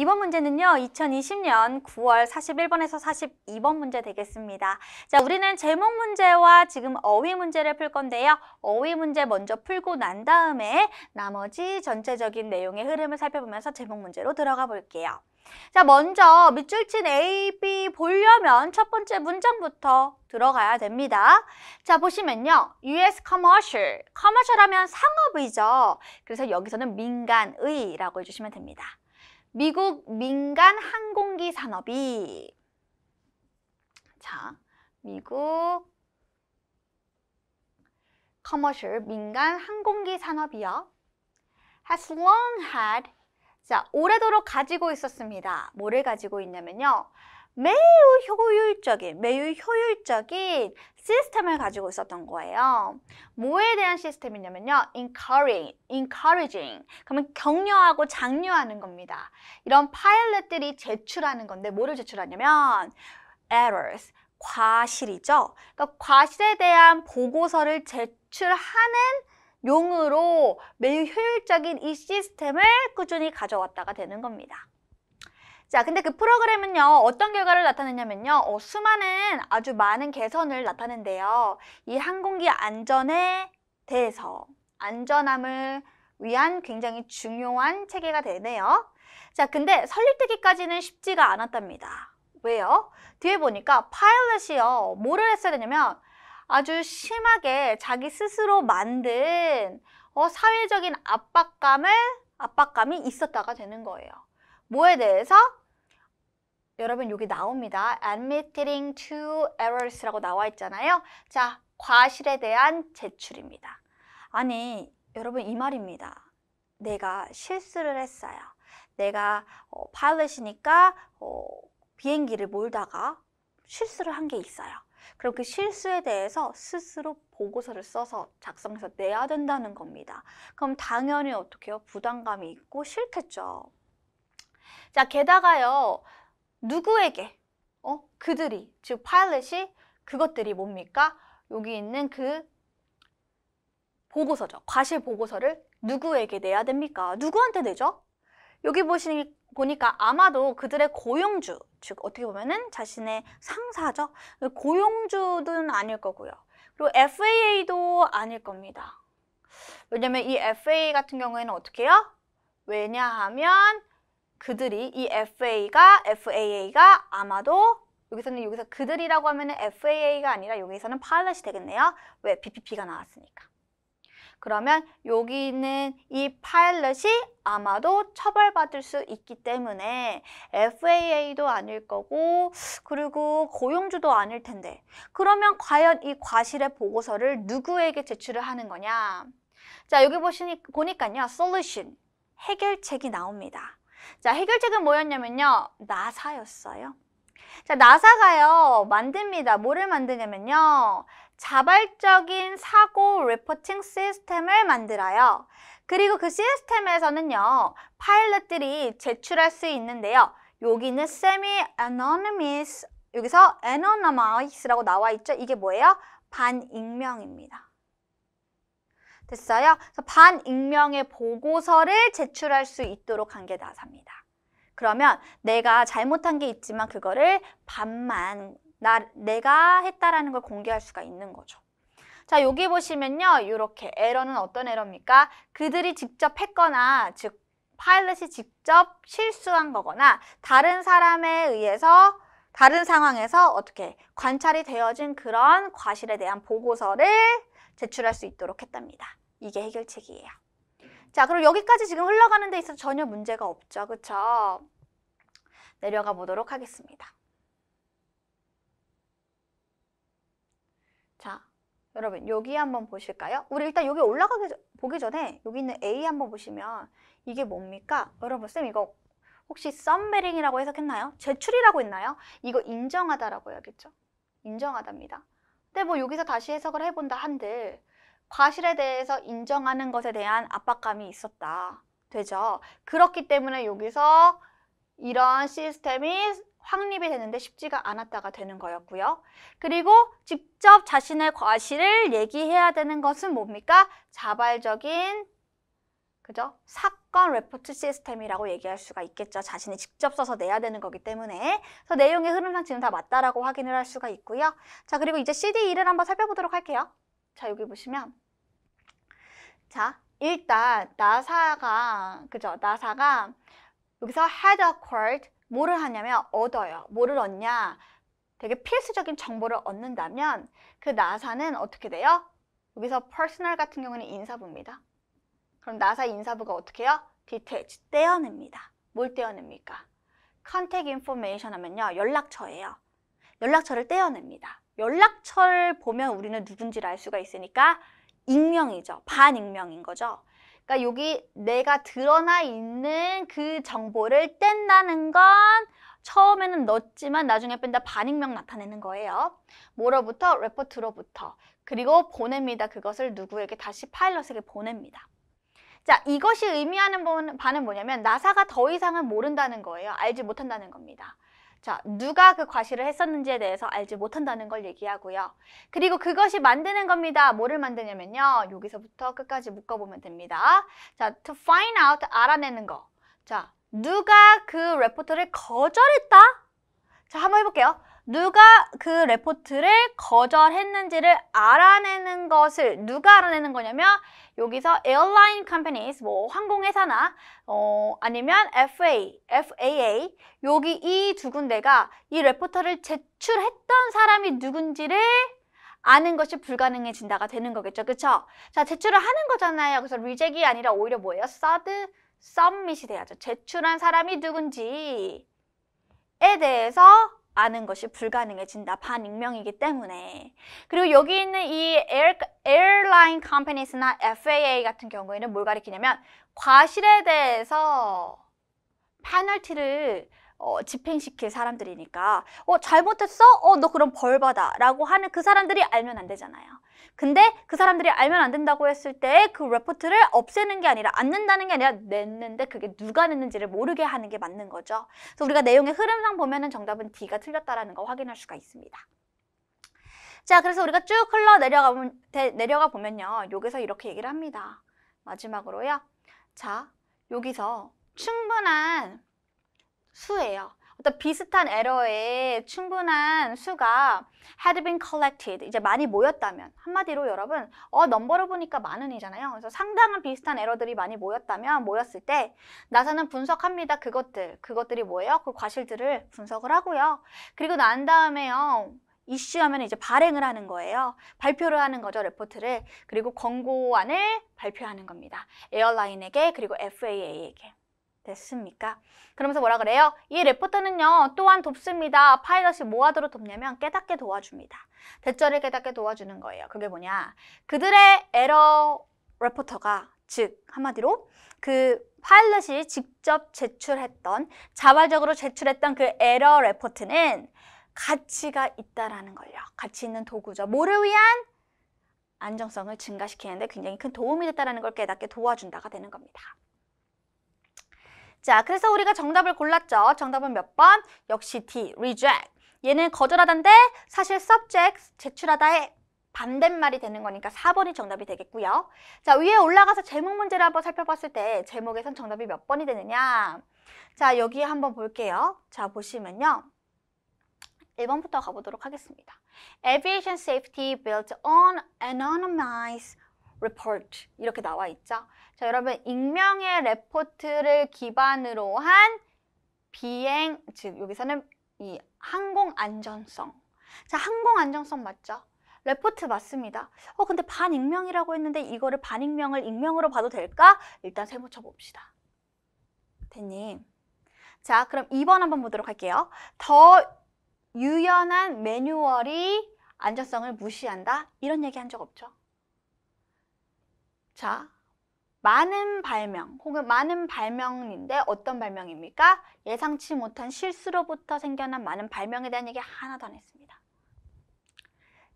이번 문제는요. 2020년 9월 41번에서 42번 문제 되겠습니다. 자, 우리는 제목 문제와 지금 어휘 문제를 풀 건데요. 어휘 문제 먼저 풀고 난 다음에 나머지 전체적인 내용의 흐름을 살펴보면서 제목 문제로 들어가 볼게요. 자, 먼저 밑줄 친 A, B 보려면 첫 번째 문장부터 들어가야 됩니다. 자, 보시면요. US commercial. commercial 하면 상업이죠. 그래서 여기서는 민간의라고 해주시면 됩니다. 미국 민간 항공기 산업이 자, 미국 커머셜 민간 항공기 산업이요. has long had 자, 오래도록 가지고 있었습니다. 뭐를 가지고 있냐면요. 매우 효율적인, 매우 효율적인 시스템을 가지고 있었던 거예요. 뭐에 대한 시스템이냐면요. encouraging, encouraging. 그러면 격려하고 장려하는 겁니다. 이런 파일럿들이 제출하는 건데 뭐를 제출하냐면 errors, 과실이죠. 그러니까 과실에 대한 보고서를 제출하는 용으로 매우 효율적인 이 시스템을 꾸준히 가져왔다가 되는 겁니다. 자, 근데 그 프로그램은요, 어떤 결과를 나타내냐면요, 어, 수많은 아주 많은 개선을 나타낸대요. 이 항공기 안전에 대해서 안전함을 위한 굉장히 중요한 체계가 되네요. 자, 근데 설립되기까지는 쉽지가 않았답니다. 왜요? 뒤에 보니까 파일럿이요, 뭐를 했어야 되냐면 아주 심하게 자기 스스로 만든 어, 사회적인 압박감을 압박감이 있었다가 되는 거예요. 뭐에 대해서? 여러분 여기 나옵니다. admitting to errors라고 나와 있잖아요. 자, 과실에 대한 제출입니다. 아니, 여러분 이 말입니다. 내가 실수를 했어요. 내가 어, 파일럿이니까 어, 비행기를 몰다가 실수를 한 게 있어요. 그럼 그 실수에 대해서 스스로 보고서를 써서 작성해서 내야 된다는 겁니다. 그럼 당연히 어떻게 해요? 부담감이 있고 싫겠죠. 자, 게다가요. 누구에게? 어? 그들이, 즉 파일럿이 그것들이 뭡니까? 여기 있는 그 보고서죠. 과실 보고서를 누구에게 내야 됩니까? 누구한테 내죠? 여기 보시니 보니까 아마도 그들의 고용주, 즉 어떻게 보면은 자신의 상사죠. 고용주는 아닐 거고요. 그리고 FAA도 아닐 겁니다. 왜냐면 이 FA 같은 경우에는 어떻게 해요? 왜냐하면 그들이 이 FA가 FAA가 아마도 여기서는 여기서 그들이라고 하면 FAA가 아니라 여기서는 파일럿이 되겠네요. 왜? p p p 가 나왔으니까. 그러면 여기 있는 이 파일럿이 아마도 처벌받을 수 있기 때문에 FAA도 아닐 거고 그리고 고용주도 아닐 텐데 그러면 과연 이 과실의 보고서를 누구에게 제출을 하는 거냐 자 여기 보시니 보니까요 솔루션 해결책이 나옵니다 자, 해결책은 뭐였냐면요. 나사였어요. 자, 나사가요. 만듭니다. 뭐를 만드냐면요. 자발적인 사고 리포팅 시스템을 만들어요. 그리고 그 시스템에서는요. 파일럿들이 제출할 수 있는데요. 여기는 semi anonymous 여기서 anonymous라고 나와 있죠. 이게 뭐예요? 반익명입니다. 됐어요? 그래서 반익명의 보고서를 제출할 수 있도록 한 게 나사입니다. 그러면 내가 잘못한 게 있지만 그거를 반만 나 내가 했다라는 걸 공개할 수가 있는 거죠. 자, 여기 보시면요. 이렇게 에러는 어떤 에러입니까? 그들이 직접 했거나 즉 파일럿이 직접 실수한 거거나 다른 사람에 의해서 다른 상황에서 어떻게 관찰이 되어진 그런 과실에 대한 보고서를 제출할 수 있도록 했답니다. 이게 해결책이에요. 자, 그럼 여기까지 지금 흘러가는 데 있어서 전혀 문제가 없죠. 그렇 내려가 보도록 하겠습니다. 자, 여러분 여기 한번 보실까요? 우리 일단 여기 올라가기 보기 전에 여기 있는 A 한번 보시면 이게 뭡니까? 여러분 쌤 이거 혹시 썸베링이라고 해석했나요? 제출이라고 했나요? 이거 인정하다라고 해야겠죠? 인정하답니다. 근데 뭐 여기서 다시 해석을 해본다 한들 과실에 대해서 인정하는 것에 대한 압박감이 있었다. 되죠. 그렇기 때문에 여기서 이런 시스템이 확립이 되는데 쉽지가 않았다가 되는 거였고요. 그리고 직접 자신의 과실을 얘기해야 되는 것은 뭡니까? 자발적인 그죠? 사건 레포트 시스템이라고 얘기할 수가 있겠죠. 자신이 직접 써서 내야 되는 거기 때문에. 그래서 내용의 흐름상 지금 다 맞다라고 확인을 할 수가 있고요. 자, 그리고 이제 c d 2을 한번 살펴보도록 할게요. 자, 여기 보시면 자, 일단 나사가 그죠? 나사가 여기서 had a c q u r d 뭐를 하냐면 얻어요. 뭐를 얻냐? 되게 필수적인 정보를 얻는다면 그 나사는 어떻게 돼요? 여기서 personal 같은 경우는 인사부입니다. 그럼 나사 인사부가 어떻게 해요? detach, 떼어냅니다. 뭘 떼어냅니까? contact information 하면요. 연락처예요. 연락처를 떼어냅니다. 연락처를 보면 우리는 누군지를 알 수가 있으니까 익명이죠. 반익명인 거죠. 그러니까 여기 내가 드러나 있는 그 정보를 뗀다는 건 처음에는 넣었지만 나중에 뺀다 반익명 나타내는 거예요. 뭐로부터? 레포트로부터. 그리고 보냅니다. 그것을 누구에게 다시 파일럿에게 보냅니다. 자, 이것이 의미하는 바는 뭐냐면 나사가 더 이상은 모른다는 거예요. 알지 못한다는 겁니다. 자, 누가 그 과실을 했었는지에 대해서 알지 못한다는 걸 얘기하고요. 그리고 그것이 만드는 겁니다. 뭐를 만드냐면요. 여기서부터 끝까지 묶어보면 됩니다. 자, to find out, 알아내는 거. 자, 누가 그 레포트를 거절했다? 자, 한번 해볼게요. 누가 그 레포트를 거절했는지를 알아내는 것을 누가 알아내는 거냐면 여기서 airline companies 뭐 항공회사나 어 아니면 FA, FAA 여기 이 두 군데가 이 레포터를 제출했던 사람이 누군지를 아는 것이 불가능해진다가 되는 거겠죠. 그렇죠? 자, 제출을 하는 거잖아요. 그래서 리젝이 아니라 오히려 뭐예요? 서드 썸밋이 돼야죠. 제출한 사람이 누군지에 대해서 아는 것이 불가능해진다. 반익명이기 때문에. 그리고 여기 있는 이 에어, 에어라인 컴퍼니스나 FAA 같은 경우에는 뭘 가리키냐면 과실에 대해서 페널티를 어, 집행시킬 사람들이니까 어 잘못했어? 어 너 그럼 벌 받아 라고 하는 그 사람들이 알면 안 되잖아요 근데 그 사람들이 알면 안 된다고 했을 때 그 레포트를 없애는 게 아니라 안 낸다는 게 아니라 냈는데 그게 누가 냈는지를 모르게 하는 게 맞는 거죠. 그래서 우리가 내용의 흐름상 보면은 정답은 D가 틀렸다라는 거 확인할 수가 있습니다. 자, 그래서 우리가 쭉 흘러 내려가, 내려가 보면요. 여기서 이렇게 얘기를 합니다. 마지막으로요. 자, 여기서 충분한 수예요. 어떤 비슷한 에러에 충분한 수가 had been collected 이제 많이 모였다면 한마디로 여러분 어 넘버로 보니까 많은이잖아요. 그래서 상당한 비슷한 에러들이 많이 모였다면 모였을 때 나사는 분석합니다. 그것들 그것들이 뭐예요? 그 과실들을 분석을 하고요. 그리고 난 다음에요. 이슈하면 이제 발행을 하는 거예요. 발표를 하는 거죠, 레포트를. 그리고 권고안을 발표하는 겁니다. 에어라인에게 그리고 FAA에게. 됐습니까? 그러면서 뭐라 그래요? 이레포터는요 또한 돕습니다. 파일럿이 뭐 하도록 돕냐면 깨닫게 도와줍니다. 대절을 깨닫게 도와주는 거예요. 그게 뭐냐? 그들의 에러 레포터가 즉 한마디로 그 파일럿이 직접 제출했던 자발적으로 제출했던 그 에러 레포트는 가치가 있다라는 걸요. 가치 있는 도구죠. 뭐를 위한 안정성을 증가시키는데 굉장히 큰 도움이 됐다는 걸 깨닫게 도와준다가 되는 겁니다. 자, 그래서 우리가 정답을 골랐죠. 정답은 몇 번? 역시 D, reject. 얘는 거절하다인데 사실 subject, 제출하다의 반대말이 되는 거니까 4번이 정답이 되겠고요. 자, 위에 올라가서 제목 문제를 한번 살펴봤을 때 제목에선 정답이 몇 번이 되느냐. 자, 여기 한번 볼게요. 자, 보시면요. 1번부터 가보도록 하겠습니다. Aviation safety built on anonymized report 이렇게 나와 있죠. 자, 여러분 익명의 레포트를 기반으로 한 비행, 즉 여기서는 이 항공 안전성. 자, 항공 안전성 맞죠? 레포트 맞습니다. 어, 근데 반익명이라고 했는데 이거를 반익명을 익명으로 봐도 될까? 일단 세모쳐 봅시다. 대님. 자, 그럼 2번 한번 보도록 할게요. 더 유연한 매뉴얼이 안전성을 무시한다? 이런 얘기 한 적 없죠? 자, 많은 발명 혹은 많은 발명인데 어떤 발명입니까? 예상치 못한 실수로부터 생겨난 많은 발명에 대한 얘기 하나도 안 했습니다.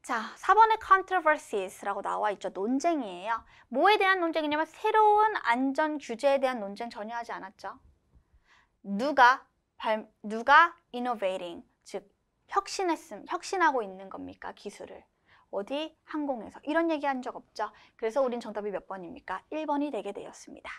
자, 4번에 controversies라고 나와 있죠. 논쟁이에요. 뭐에 대한 논쟁이냐면 새로운 안전 규제에 대한 논쟁 전혀 하지 않았죠. 누가 발, 누가 innovating, 즉 혁신했음, 혁신하고 있는 겁니까? 기술을. 어디 항공에서 이런 얘기 한 적 없죠. 그래서 우린 정답이 몇 번입니까? 1번이 되게 되었습니다.